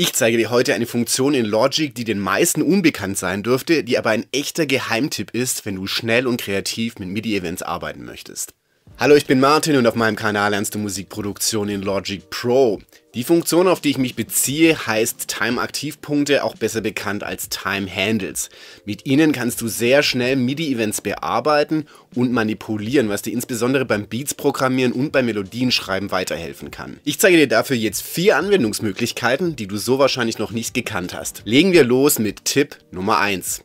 Ich zeige dir heute eine Funktion in Logic, die den meisten unbekannt sein dürfte, die aber ein echter Geheimtipp ist, wenn du schnell und kreativ mit MIDI-Events arbeiten möchtest. Hallo, ich bin Martin und auf meinem Kanal lernst du Musikproduktion in Logic Pro. Die Funktion, auf die ich mich beziehe, heißt Time-Aktivpunkte, auch besser bekannt als Time-Handles. Mit ihnen kannst du sehr schnell MIDI-Events bearbeiten und manipulieren, was dir insbesondere beim Beats programmieren und beim Melodienschreiben weiterhelfen kann. Ich zeige dir dafür jetzt vier Anwendungsmöglichkeiten, die du so wahrscheinlich noch nicht gekannt hast. Legen wir los mit Tipp Nummer 1.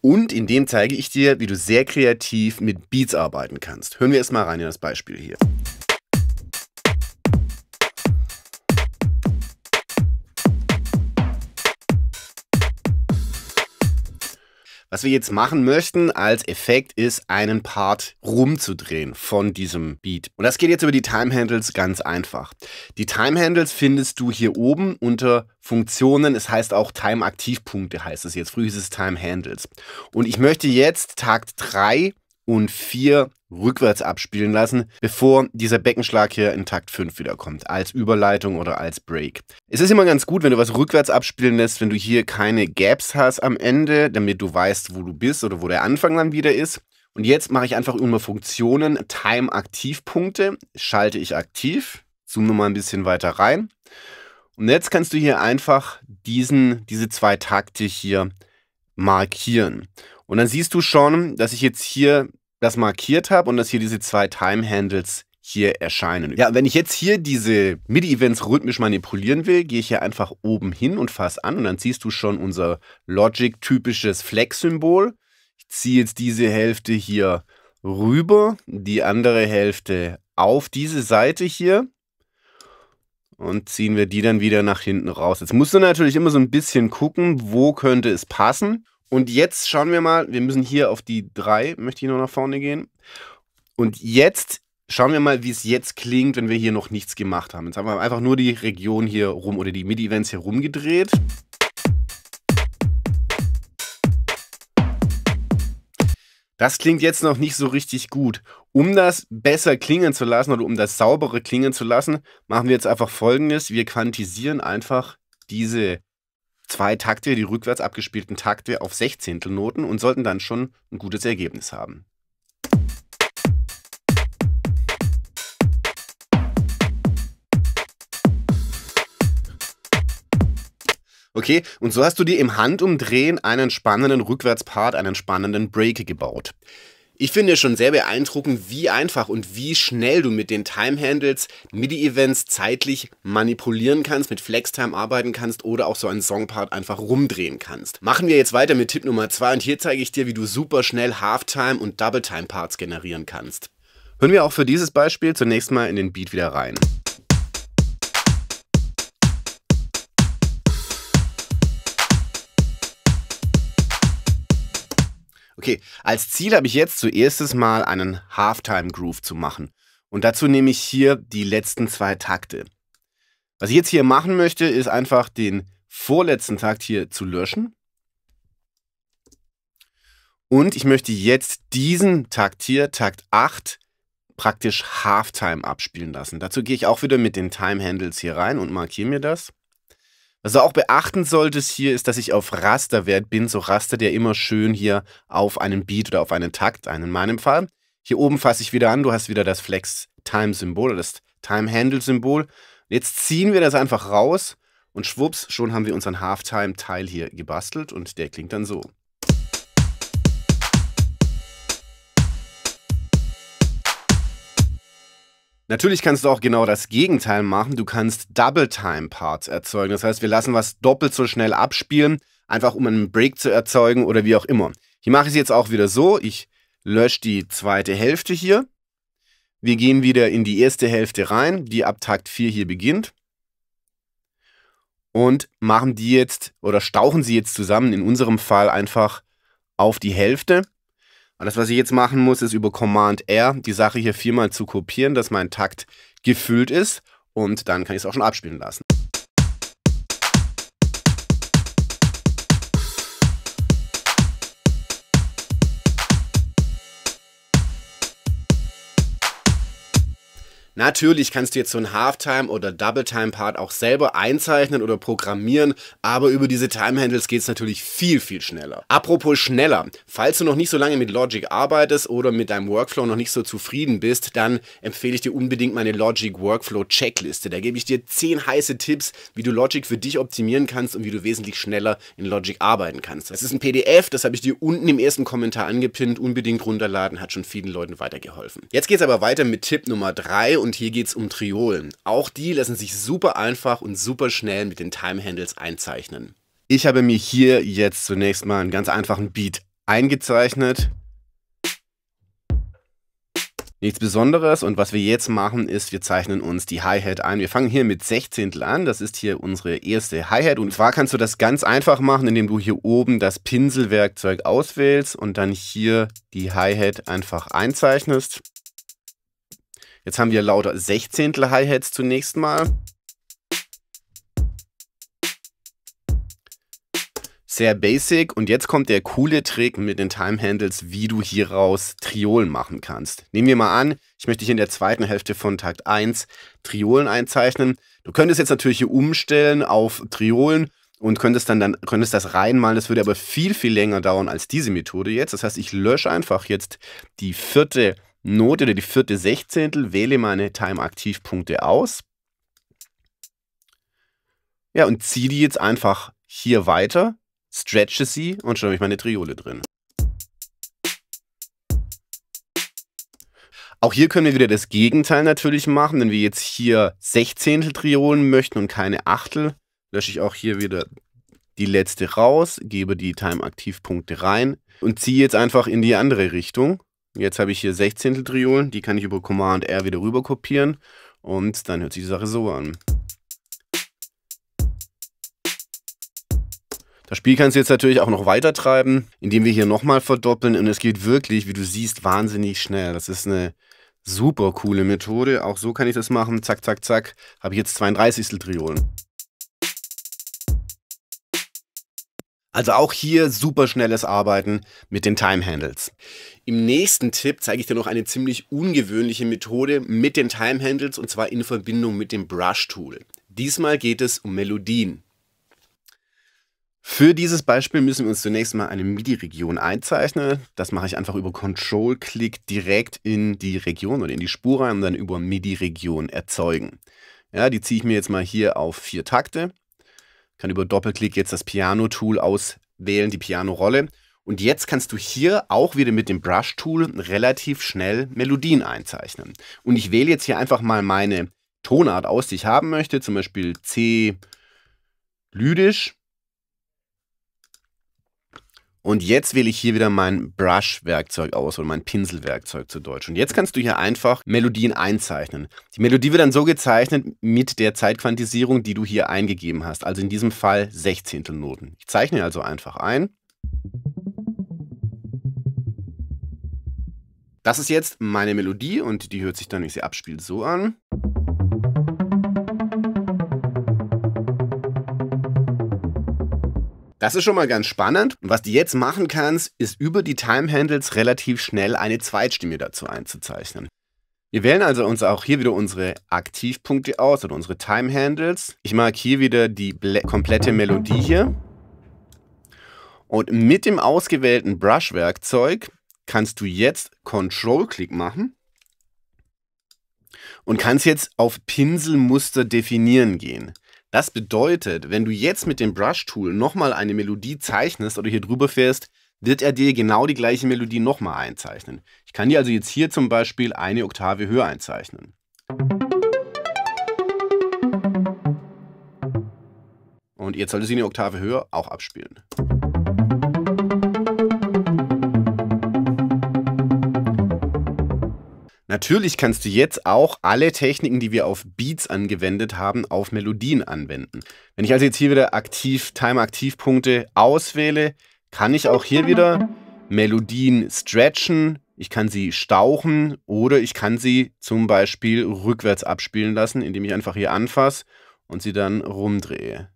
Und in dem zeige ich dir, wie du sehr kreativ mit Beats arbeiten kannst. Hören wir erstmal rein in das Beispiel hier. Was wir jetzt machen möchten als Effekt ist, einen Part rumzudrehen von diesem Beat. Und das geht jetzt über die Time Handles ganz einfach. Die Time Handles findest du hier oben unter Funktionen. Es heißt auch Time Aktivpunkte heißt es jetzt. Früher hieß es Time Handles. Und ich möchte jetzt Takt 3 und 4 rückwärts abspielen lassen, bevor dieser Beckenschlag hier in Takt 5 wiederkommt, als Überleitung oder als Break. Es ist immer ganz gut, wenn du was rückwärts abspielen lässt, wenn du hier keine Gaps hast am Ende, damit du weißt, wo du bist oder wo der Anfang dann wieder ist. Und jetzt mache ich einfach immer Funktionen, Time-Aktivpunkte, schalte ich aktiv, zoome mal ein bisschen weiter rein. Und jetzt kannst du hier einfach diesen, diese zwei Takte hier markieren. Und dann siehst du schon, dass ich jetzt hier das markiert habe und dass hier diese zwei Time-Handles hier erscheinen. Ja, wenn ich jetzt hier diese MIDI-Events rhythmisch manipulieren will, gehe ich hier einfach oben hin und fasse an und dann siehst du schon unser Logic-typisches Flex-Symbol. Ich ziehe jetzt diese Hälfte hier rüber, die andere Hälfte auf diese Seite hier und ziehen wir die dann wieder nach hinten raus. Jetzt musst du natürlich immer so ein bisschen gucken, wo könnte es passen und jetzt schauen wir mal, wir müssen hier auf die 3, möchte ich nur nach vorne gehen. Und jetzt schauen wir mal, wie es jetzt klingt, wenn wir hier noch nichts gemacht haben. Jetzt haben wir einfach nur die Region hier rum oder die MIDI-Events hier rumgedreht. Das klingt jetzt noch nicht so richtig gut. Um das besser klingen zu lassen oder um das saubere klingen zu lassen, machen wir jetzt einfach folgendes. Wir quantisieren einfach diese zwei Takte, die rückwärts abgespielten Takte, auf Sechzehntelnoten und sollten dann schon ein gutes Ergebnis haben. Okay, und so hast du dir im Handumdrehen einen spannenden Rückwärtspart, einen spannenden Break gebaut. Ich finde es schon sehr beeindruckend, wie einfach und wie schnell du mit den Time-Handles MIDI-Events zeitlich manipulieren kannst, mit Flex-Time arbeiten kannst oder auch so einen Songpart einfach rumdrehen kannst. Machen wir jetzt weiter mit Tipp Nummer 2 und hier zeige ich dir, wie du super schnell Half-Time und Double-Time-Parts generieren kannst. Hören wir auch für dieses Beispiel zunächst mal in den Beat wieder rein. Okay, als Ziel habe ich jetzt zuerst mal einen Halftime-Groove zu machen. Und dazu nehme ich hier die letzten zwei Takte. Was ich jetzt hier machen möchte, ist einfach den vorletzten Takt hier zu löschen. Und ich möchte jetzt diesen Takt hier, Takt 8, praktisch Halftime abspielen lassen. Dazu gehe ich auch wieder mit den Time Handles hier rein und markiere mir das. Was du auch beachten solltest hier ist, dass ich auf Rasterwert bin. So rastert ja immer schön hier auf einen Beat oder auf einen Takt ein. In meinem Fall. Hier oben fasse ich wieder an. Du hast wieder das Flex-Time-Symbol das Time-Handle-Symbol. Jetzt ziehen wir das einfach raus und schwupps, schon haben wir unseren Halftime-Teil hier gebastelt und der klingt dann so. Natürlich kannst du auch genau das Gegenteil machen. Du kannst Double-Time-Parts erzeugen. Das heißt, wir lassen was doppelt so schnell abspielen, einfach um einen Break zu erzeugen oder wie auch immer. Hier mache ich es jetzt auch wieder so. Ich lösche die zweite Hälfte hier. Wir gehen wieder in die erste Hälfte rein, die ab Takt 4 hier beginnt. Und machen die jetzt oder stauchen sie jetzt zusammen, in unserem Fall einfach auf die Hälfte das, was ich jetzt machen muss, ist über Command R die Sache hier viermal zu kopieren, dass mein Takt gefüllt ist und dann kann ich es auch schon abspielen lassen. Natürlich kannst du jetzt so ein Halftime- oder Double-Time-Part auch selber einzeichnen oder programmieren, aber über diese Time-Handles geht es natürlich viel, viel schneller. Apropos schneller, falls du noch nicht so lange mit Logic arbeitest oder mit deinem Workflow noch nicht so zufrieden bist, dann empfehle ich dir unbedingt meine Logic Workflow Checkliste. Da gebe ich dir 10 heiße Tipps, wie du Logic für dich optimieren kannst und wie du wesentlich schneller in Logic arbeiten kannst. Das ist ein PDF, das habe ich dir unten im ersten Kommentar angepinnt. Unbedingt runterladen, hat schon vielen Leuten weitergeholfen. Jetzt geht es aber weiter mit Tipp Nummer 3 und und hier geht es um Triolen. Auch die lassen sich super einfach und super schnell mit den Time-Handles einzeichnen. Ich habe mir hier jetzt zunächst mal einen ganz einfachen Beat eingezeichnet. Nichts Besonderes und was wir jetzt machen ist, wir zeichnen uns die Hi-Hat ein. Wir fangen hier mit 16 an, das ist hier unsere erste Hi-Hat und zwar kannst du das ganz einfach machen, indem du hier oben das Pinselwerkzeug auswählst und dann hier die Hi-Hat einfach einzeichnest. Jetzt haben wir lauter 16. Hi-Hats zunächst mal. Sehr basic und jetzt kommt der coole Trick mit den Time Handles, wie du hieraus Triolen machen kannst. Nehmen wir mal an, ich möchte hier in der zweiten Hälfte von Takt 1 Triolen einzeichnen. Du könntest jetzt natürlich hier umstellen auf Triolen und könntest dann, dann könntest das reinmalen. Das würde aber viel, viel länger dauern als diese Methode jetzt. Das heißt, ich lösche einfach jetzt die vierte Note oder die vierte Sechzehntel, wähle meine Time-Aktivpunkte aus. Ja, und ziehe die jetzt einfach hier weiter, stretche sie und schon habe ich meine Triole drin. Auch hier können wir wieder das Gegenteil natürlich machen, wenn wir jetzt hier Sechzehntel Triolen möchten und keine Achtel, lösche ich auch hier wieder die letzte raus, gebe die Time-Aktivpunkte rein und ziehe jetzt einfach in die andere Richtung Jetzt habe ich hier 16 Triolen, die kann ich über Command R wieder rüber kopieren und dann hört sich die Sache so an. Das Spiel kannst du jetzt natürlich auch noch weiter treiben, indem wir hier nochmal verdoppeln und es geht wirklich, wie du siehst, wahnsinnig schnell. Das ist eine super coole Methode. Auch so kann ich das machen. Zack, zack, zack. Habe ich jetzt 32. Triolen. Also auch hier super schnelles Arbeiten mit den Time Handles. Im nächsten Tipp zeige ich dir noch eine ziemlich ungewöhnliche Methode mit den Time Handles und zwar in Verbindung mit dem Brush Tool. Diesmal geht es um Melodien. Für dieses Beispiel müssen wir uns zunächst mal eine MIDI-Region einzeichnen. Das mache ich einfach über Control-Click direkt in die Region oder in die Spur rein und dann über MIDI-Region erzeugen. Ja, die ziehe ich mir jetzt mal hier auf vier Takte kann über Doppelklick jetzt das Piano-Tool auswählen, die Piano-Rolle. Und jetzt kannst du hier auch wieder mit dem Brush-Tool relativ schnell Melodien einzeichnen. Und ich wähle jetzt hier einfach mal meine Tonart aus, die ich haben möchte, zum Beispiel C lydisch. Und jetzt wähle ich hier wieder mein Brush-Werkzeug aus oder mein Pinselwerkzeug zu Deutsch. Und jetzt kannst du hier einfach Melodien einzeichnen. Die Melodie wird dann so gezeichnet mit der Zeitquantisierung, die du hier eingegeben hast. Also in diesem Fall 16. Noten. Ich zeichne also einfach ein. Das ist jetzt meine Melodie und die hört sich dann, wenn ich sie abspiele, so an. Das ist schon mal ganz spannend. Und was du jetzt machen kannst, ist über die Time Handles relativ schnell eine Zweitstimme dazu einzuzeichnen. Wir wählen also uns auch hier wieder unsere Aktivpunkte aus oder unsere Time Handles. Ich mag hier wieder die komplette Melodie hier. Und mit dem ausgewählten Brush-Werkzeug kannst du jetzt Control-Click machen und kannst jetzt auf Pinselmuster definieren gehen. Das bedeutet, wenn du jetzt mit dem Brush-Tool nochmal eine Melodie zeichnest oder hier drüber fährst, wird er dir genau die gleiche Melodie nochmal einzeichnen. Ich kann dir also jetzt hier zum Beispiel eine Oktave höher einzeichnen. Und jetzt sollte sie eine Oktave höher auch abspielen. Natürlich kannst du jetzt auch alle Techniken, die wir auf Beats angewendet haben, auf Melodien anwenden. Wenn ich also jetzt hier wieder aktiv Time-Aktivpunkte auswähle, kann ich auch hier wieder Melodien stretchen, ich kann sie stauchen oder ich kann sie zum Beispiel rückwärts abspielen lassen, indem ich einfach hier anfasse und sie dann rumdrehe.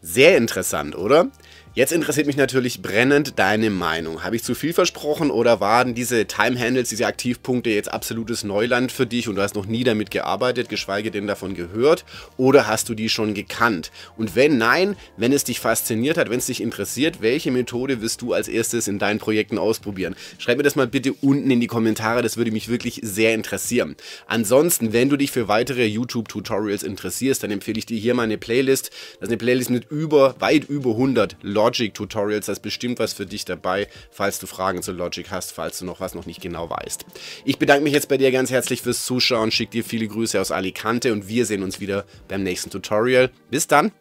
Sehr interessant, oder? Jetzt interessiert mich natürlich brennend deine Meinung. Habe ich zu viel versprochen oder waren diese Time-Handles, diese Aktivpunkte jetzt absolutes Neuland für dich und du hast noch nie damit gearbeitet, geschweige denn davon gehört? Oder hast du die schon gekannt? Und wenn nein, wenn es dich fasziniert hat, wenn es dich interessiert, welche Methode wirst du als erstes in deinen Projekten ausprobieren? Schreib mir das mal bitte unten in die Kommentare, das würde mich wirklich sehr interessieren. Ansonsten, wenn du dich für weitere YouTube-Tutorials interessierst, dann empfehle ich dir hier mal eine Playlist. Das ist eine Playlist mit über, weit über 100 Leuten. Logic-Tutorials. Da ist bestimmt was für dich dabei, falls du Fragen zu Logic hast, falls du noch was noch nicht genau weißt. Ich bedanke mich jetzt bei dir ganz herzlich fürs Zuschauen, schicke dir viele Grüße aus Alicante und wir sehen uns wieder beim nächsten Tutorial. Bis dann!